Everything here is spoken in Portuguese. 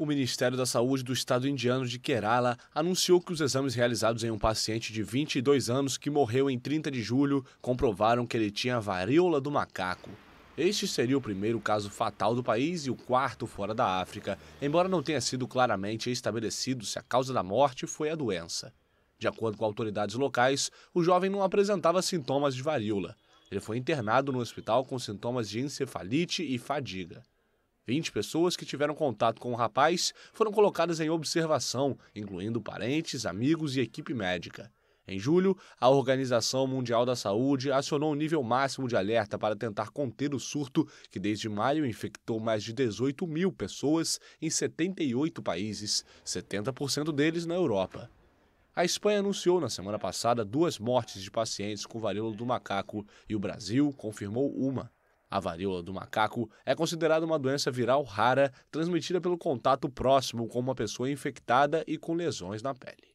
O Ministério da Saúde do estado indiano de Kerala anunciou que os exames realizados em um paciente de 22 anos que morreu em 30 de julho comprovaram que ele tinha varíola do macaco. Este seria o primeiro caso fatal do país e o quarto fora da África, embora não tenha sido claramente estabelecido se a causa da morte foi a doença. De acordo com autoridades locais, o jovem não apresentava sintomas de varíola. Ele foi internado no hospital com sintomas de encefalite e fadiga. 20 pessoas que tiveram contato com o rapaz foram colocadas em observação, incluindo parentes, amigos e equipe médica. Em julho, a Organização Mundial da Saúde acionou o nível máximo de alerta para tentar conter o surto, que desde maio infectou mais de 18 mil pessoas em 78 países, 70% deles na Europa. A Espanha anunciou na semana passada duas mortes de pacientes com varíola do macaco e o Brasil confirmou uma. A varíola do macaco é considerada uma doença viral rara transmitida pelo contato próximo com uma pessoa infectada e com lesões na pele.